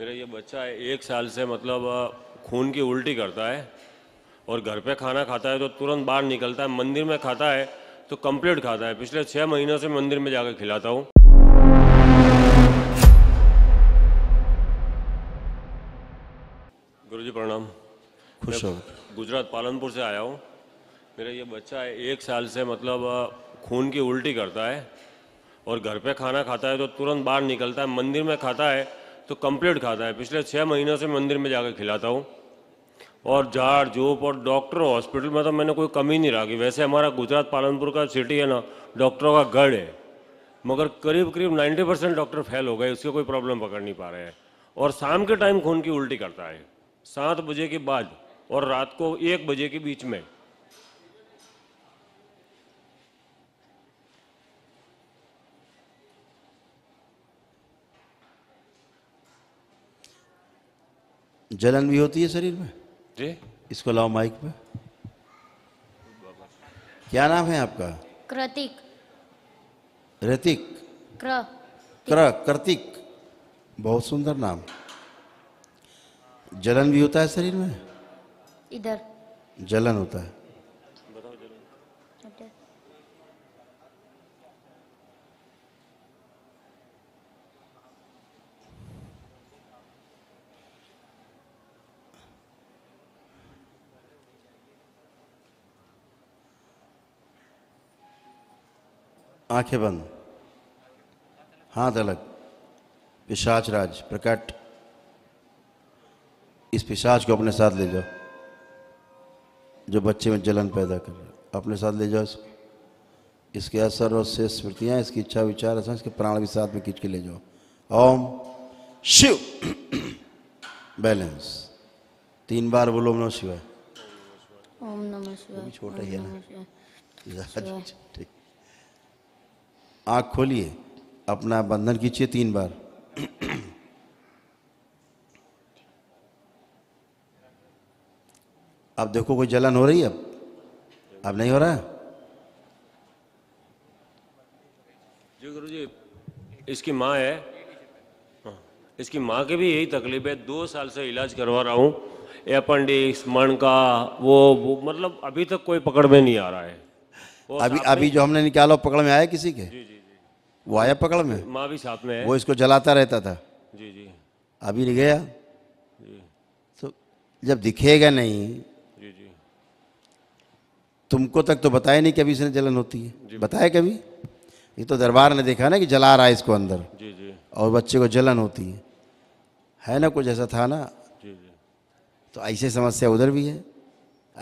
मेरा ये बच्चा है एक साल से मतलब खून की उल्टी करता है और घर पे खाना खाता है तो तुरंत बाहर निकलता है मंदिर में खाता है तो कंप्लीट खाता है पिछले छः महीनों से मंदिर में जाकर खिलाता हूँ गुरु जी प्रणाम खुश हो गुजरात पालनपुर से आया हूँ मेरा ये बच्चा है एक साल से मतलब खून की उल्टी करता है और घर पे खाना खाता है तो तुरंत बाहर निकलता है मंदिर में खाता है तो कंप्लीट खाता है पिछले छः महीनों से मंदिर में जाकर खिलाता हूँ और झाड़ जोप और डॉक्टर हॉस्पिटल में तो मैंने कोई कमी नहीं रखी वैसे हमारा गुजरात पालनपुर का सिटी है ना डॉक्टरों का गढ़ है मगर करीब करीब 90 परसेंट डॉक्टर फेल हो गए उसकी कोई प्रॉब्लम पकड़ नहीं पा रहे हैं और शाम के टाइम खून की उल्टी करता है सात बजे के बाद और रात को एक बजे के बीच में जलन भी होती है शरीर में जी इसको लाओ माइक में क्या नाम है आपका कृतिक ऋतिक क्र क्र कृतिक बहुत सुंदर नाम जलन भी होता है शरीर में इधर जलन होता है आंखें बंद हाथ अलग पिशाच राज प्रकट इस पिशाच को अपने साथ ले जाओ जो बच्चे में जलन पैदा कर रहा अपने साथ ले जाओ इसको इसके असर और शेष स्मृतियाँ इसकी इच्छा विचार असर इसके प्राण भी साथ में खींच के ले जाओ ओम शिव बैलेंस तीन बार बोलो नमः शिवाय ओम नमः शिवाय छोटा ही है ना ठीक आँख खोलिए अपना बंधन खींचिए तीन बार अब देखो कोई जलन हो रही है अब अब नहीं हो रहा है जी गुरु जी इसकी माँ है हाँ, इसकी माँ की भी यही तकलीफ है दो साल से इलाज करवा रहा हूँ अपेंडिक्स मन का वो, वो मतलब अभी तक कोई पकड़ में नहीं आ रहा है अभी अभी जो हमने निकाला पकड़ में आया किसी के जी जी वो आया पकड़ में माँ भी साथ में है वो इसको जलाता रहता था जी जी अभी नहीं गया जी तो जब दिखेगा नहीं जी जी तुमको तक तो बताया नहीं कभी इसने जलन होती है बताया कभी ये तो दरबार ने देखा ना कि जला रहा है इसको अंदर जी जी और बच्चे को जलन होती है है ना कुछ ऐसा था ना जी जी तो ऐसे समस्या उधर भी है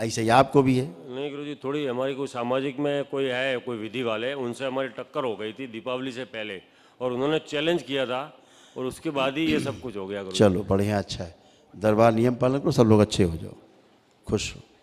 ऐसे ही आपको भी है नहीं गुरु जी थोड़ी हमारी कोई सामाजिक में कोई है कोई विधि वाले उनसे हमारी टक्कर हो गई थी दीपावली से पहले और उन्होंने चैलेंज किया था और उसके बाद ही ये सब कुछ हो गया चलो बढ़िया अच्छा है दरबार नियम पालन करो सब लोग अच्छे हो जाओ खुश हो